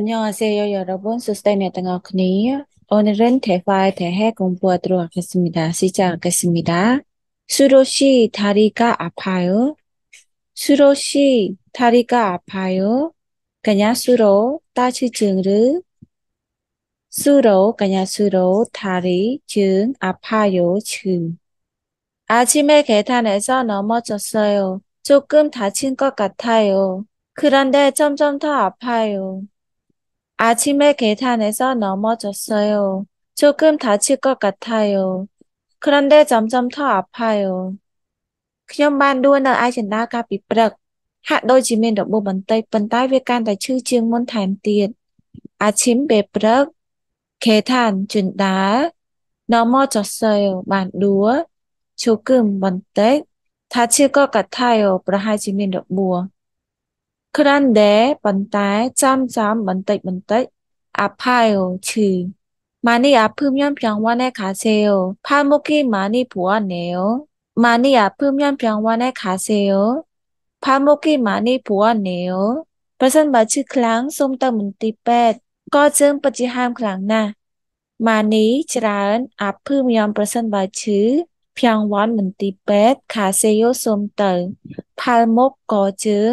안녕하세요, 여러분. 수스타인의 등학니 오늘은 대화에 대해 공부하도록 하겠습니다. 시작하겠습니다. 수로 시 다리가 아파요. 수로 시 다리가 아파요. 그냥 수로 따지 증르. 수로 그냥 수로 다리 증 아파요 증. 아침에 계단에서 넘어졌어요. 조금 다친 것 같아요. 그런데 점점 더 아파요. 아침에계단에서넘어졌어 요. 조금다칠것같아 요. 그런데점점더아파 요. ខ្ញុំបានដួលនៅឯជណ្ដើរកាលពីព្រឹកហាក់ដូចជាមានរបួសបន្តិចប៉ុន្តែវាកាន់តែឈឺជាងមុនថែមទៀតអាឈីមពេលព្រឹកខេឋានជណ្ដើរណមចសើបានដួលឈឺគឹមបន្តិចថាជាក៏កថាយោប្រហែលជាមានរបួស grande ប៉ុន្តែចំចំបន្តិចបន្តិច apile ឈឺ많이아프면병원에가세 요. 팔목이많이부었네 요. 많이아프면병원에가세 요. 팔목이많이부었네 요. ប្រសិនបើឈឺខ្លាំងសូមទៅមន្ទីរពេទ្យក៏ជើងពិតជាហាមខ្លាំងណាស់ម៉ានីច្រើនអាភឺមយមប្រសិនបើឈឺភៀងវ៉ាន់មន្ទីរពេទ្យខាសេយូសូមទៅផាល់មុខក៏ជើង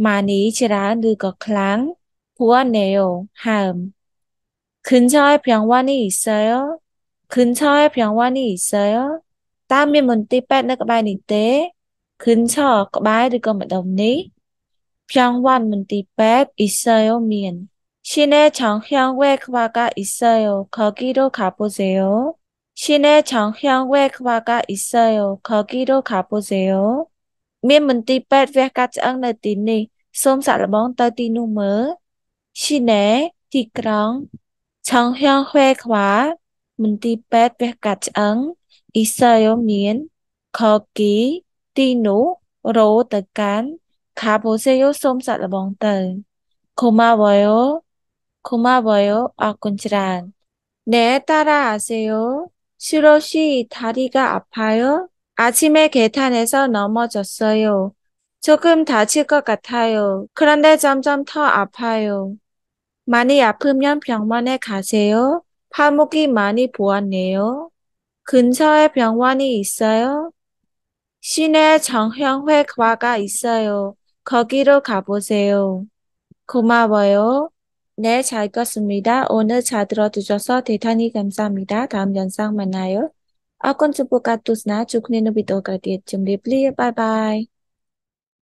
많이 지라는 것 같랑 보았네요. 함. 근처에 병원이 있어요? 근처에 병원이 있어요? 땀이 문득 빼는 것만 있대. 근처 말을 것만 없니? 병원 문득 빼 있어요. 민. 시내 정형외과가 있어요. 거기로 가보세요. 시내 정형외과가 있어요. 거기로 가보세요. មានមន្ទីរពេទ្យវះកាត់ឆ្អឹងនៅទីនេះសូមសាក់លបងទៅទីនោះមើលស៊ីណែទីក្រុងឆងហៀងហេខ្វាមន្ទីរពេទ្យវះកាត់ឆ្អឹងអ៊ីសាយមានខគីទីនោះរោទៅកាន់ខាបូសេយោសូមសាក់លបងទៅខូម៉ាវយោខូម៉ាវយោអរគុណច្រើនណែតារ៉ាអាសេយោស៊ីរ៉ូស៊ីថារីកាអាផាយោ 아침에 계단에서 넘어졌어요. 조금 다칠 것 같아요. 그런데 점점 더 아파요. 많이 아프면 병원에 가세요. 파묵이 많이 보았네요. 근처에 병원이 있어요? 시내 정형외과가 있어요. 거기로 가보세요. 고마워요. 네, 잘껐습니다 오늘 잘 들어주셔서 대단히 감사합니다. 다음 영상 만나요. អរគុណចំពោះការទស្សនាជួបគ្នានៅវីដេអូក្រោយទៀតជម្រាបលាបាយបាយ